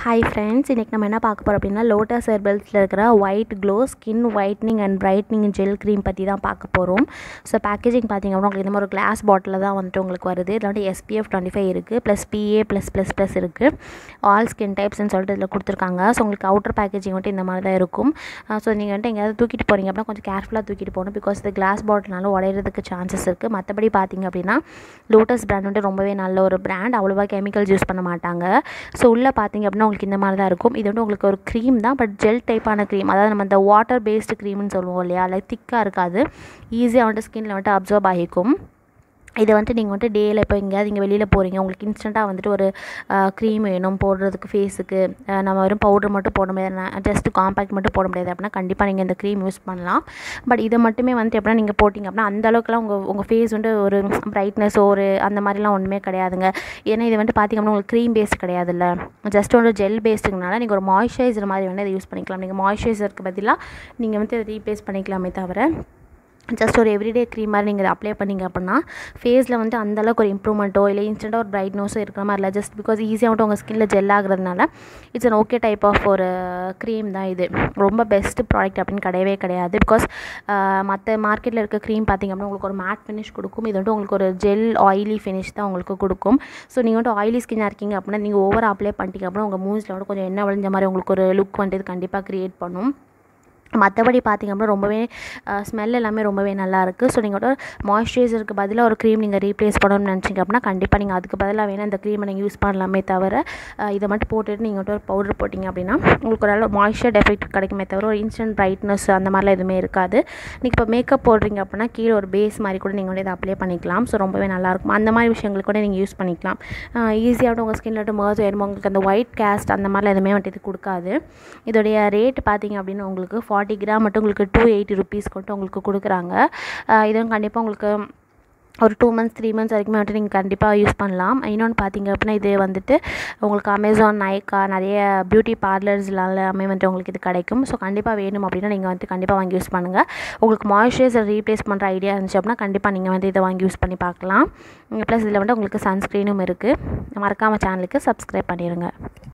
hi friends இன்றைக்கி நம்ம என்ன பார்க்க போகிறோம் அப்படின்னா லோட்டஸ் ஹெர்பல்ஸில் இருக்கிற white glow skin whitening and brightening gel cream பற்றி தான் பார்க்க போகிறோம் ஸோ பேக்கேஜிங் பார்த்திங்க அப்படின்னா உங்களுக்கு இந்த மாதிரி ஒரு கிளாஸ் பாட்டிலில் தான் வந்துட்டு உங்களுக்கு வருது இதில் வந்து எஸ்பிஎஃப் டுவெண்ட்டி ஃபைவ் இருக்குது plus PA plus plus plus இருக்குது ஆல் ஸ்கின் டைப்ஸ்னு சொல்லிட்டு இதில் கொடுத்துருக்காங்க ஸோ உங்களுக்கு அவுட்டர் பேக்கேஜிங் வந்துட்டு இந்த மாதிரி தான் இருக்கும் ஸோ நீங்கள் வந்துட்டு எங்கேயாவது தூக்கிட்டு போகிறீங்க அப்படின்னா கொஞ்சம் கேர்ஃபுல்லாக தூக்கிட்டு போகணும் பிகாஸ் இது கிளாஸ் பாட்டில்னால உடையிறதுக்கு சான்சஸ் இருக்குது மற்றபடி பார்த்திங்க அப்படின்னா லோட்டஸ் ப்ராண்ட் வந்துட்டு ரொம்பவே நல்ல ஒரு ப்ராண்ட் அவ்வளோவா கெமிக்கல்ஸ் யூஸ் பண்ண மாட்டாங்க ஸோ உள்ளே பார்த்திங்க அப்படின்னா பார்த்தீங்கன்னா உங்களுக்கு இந்த மாதிரி தான் இருக்கும் இது வந்து உங்களுக்கு ஒரு க்ரீம் தான் பட் ஜெல் டைப்பான க்ரீம் அதாவது நம்ம இந்த வாட்டர் பேஸ்டு க்ரீம்னு சொல்லுவோம் இல்லையா லைக் திக்காக இருக்காது ஈஸியாக வந்துட்டு ஸ்கின்ல வந்துட்டு அப்சர்வ் ஆகிக்கும் இதை வந்துட்டு நீங்கள் வந்துட்டு டேயில் இப்போ எங்கேயாவது இங்கே வெளியில் போகிறீங்க உங்களுக்கு இன்ஸ்டண்ட்டாக வந்துட்டு ஒரு க்ரீம் வேணும் போடுறதுக்கு ஃபேஸுக்கு நம்ம வெறும் பவுடர் மட்டும் போட முடியாது ஜஸ்ட்டு காம்பேக்ட் மட்டும் போட முடியாது அப்படின்னா கண்டிப்பாக நீங்கள் இந்த க்ரீம் யூஸ் பண்ணலாம் பட் இதை மட்டுமே வந்துட்டு எப்படின்னா நீங்கள் போட்டிங்க அப்படின்னா அந்த உங்கள் உங்கள் ஃபேஸ் வந்துட்டு ஒரு பிரைட்னஸ் ஒரு அந்த மாதிரிலாம் ஒன்றுமே கிடையாதுங்க ஏன்னா இது வந்துட்டு பார்த்திங்க அப்படின்னா உங்களுக்கு க்ரீம் பேஸ்ட் கிடையாது இல்லை ஜஸ்ட் ஒரு ஜெல் பேஸ்டுங்கனால நீங்கள் ஒரு மாய்ஸ்சரைசர் மாதிரி வேணால் இதை யூஸ் பண்ணிக்கலாம் நீங்கள் மாய்ஸ்சரைசருக்கு பதிலாக நீங்கள் வந்து ரீப்ளேஸ் பண்ணிக்கலாமே தவிர ஜஸ்ட் ஒரு எவ்ரிடே க்ரீம் மாதிரி நீங்கள் அப்ளை பண்ணிங்க அப்படின்னா ஃபேஸில் வந்து அந்தளவுக்கு ஒரு இம்ப்ரூவ்மெண்ட்டோ இல்லை இன்ஸ்டண்ட்டாக ஒரு பிரைட்னஸோ இருக்கிற மாதிரி இல்லை ஜஸ்ட் பிகாஸ் ஈஸியாக மட்டும் உங்கள் ஸ்கின்னில் ஜெல் ஆகுறதுனால it's an okay type of ஒரு க்ரீம் uh, தான் இது ரொம்ப பெஸ்ட்டு ப்ராடக்ட் அப்படின்னு கிடையவே கிடையாது பிகாஸ் மற்ற மார்க்கெட்டில் இருக்க க்ரீம் பார்த்திங்க அப்படின்னா உங்களுக்கு ஒரு மேட் ஃபினிஷ் கொடுக்கும் இது வந்துட்டு உங்களுக்கு ஒரு ஜெல் ஆயிலி ஃபினிஷ் தான் உங்களுக்கு கொடுக்கும் ஸோ நீங்கள் வந்துட்டு ஆயிலி ஸ்கின்னாக இருக்கீங்க அப்படின்னா நீங்கள் ஓவர் அப்ளை பண்ணிட்டீங்க அப்படின்னா உங்கள் மூஞ்சில் வந்து கொஞ்சம் எண்ணெய் விளைஞ்ச மாதிரி உங்களுக்கு ஒரு லுக் வந்துட்டு கண்டிப்பாக க்ரியேட் பண்ணும் மற்றபடி பார்த்திங்க அப்படின்னா ரொம்பவே ஸ்மெல் எல்லாமே ரொம்பவே நல்லாயிருக்கு ஸோ நீங்கள் ஒரு மாய்ஸ்சரைசருக்கு பதிலாக ஒரு க்ரீம் நீங்கள் ரீப்ளேஸ் பண்ணணும்னு நினச்சிங்க அப்படின்னா கண்டிப்பாக நீங்கள் அதுக்கு பதிலாக வேணும் அந்த க்ரீமை நீங்கள் யூஸ் பண்ணலாமே தவிர இதை மட்டும் போட்டுட்டு நீங்கள் ஒரு பவுடர் போட்டிங்க அப்படின்னா உங்களுக்கு ஒரு நல்ல மாய்ஸ்சர் டெஃபெக்ட் கிடைக்குமே தவிர ஒரு இன்ஸ்டன்ட் ப்ரைட்னஸ் அந்த மாதிரிலாம் எதுவுமே இருக்காது நீங்கள் இப்போ மேக்கப் போடுறீங்க அப்படின்னா கீழே ஒரு பேஸ் மாதிரி கூட நீங்கள் வந்து இதை அப்ளை பண்ணிக்கலாம் ஸோ ரொம்பவே நல்லாயிருக்கும் அந்த மாதிரி விஷயங்கள் கூட நீங்கள் யூஸ் பண்ணிக்கலாம் ஈஸியாக உங்கள் ஸ்கின்ல மர்ஜ் ஆயிடும் உங்களுக்கு அந்த ஒயிட் கேஸ்ட் அந்த மாதிரிலாம் எதுவுமே வந்துட்டு இது கொடுக்காது இதோடைய ரேட் பார்த்திங்க அப்படின்னா உங்களுக்கு ஃபார்ட்டி ஃபார்ட்டி கிராம் மட்டும் உங்களுக்கு டூ எயிட்டி ருபீஸ் கொண்டு உங்களுக்கு கொடுக்குறாங்க இதுவும் கண்டிப்பாக உங்களுக்கு ஒரு டூ மந்த்ஸ் த்ரீ மந்த்ஸ் வரைக்குமே வந்துட்டு நீங்கள் கண்டிப்பாக யூஸ் பண்ணலாம் இன்னொன்று பார்த்தீங்க அப்படின்னா இது வந்துட்டு உங்களுக்கு அமேசான் நைக்கா நிறைய பியூட்டி பார்லர்ஸ்லாமே வந்துட்டு உங்களுக்கு இது கிடைக்கும் ஸோ கண்டிப்பாக வேணும் அப்படின்னா நீங்கள் வந்து கண்டிப்பாக வாங்கி யூஸ் பண்ணுங்கள் உங்களுக்கு மாய்ஸ்சரைசர் ரீப்ளேஸ் பண்ணுற ஐடியா இருந்துச்சு அப்படின்னா கண்டிப்பாக நீங்கள் வந்து இதை வாங்கி யூஸ் பண்ணி பார்க்கலாம் ப்ளஸ் இதில் வந்துட்டு உங்களுக்கு சன்ஸ்க்ரீனும் இருக்குது மறக்காமல் சேனலுக்கு சப்ஸ்கிரைப் பண்ணிடுங்க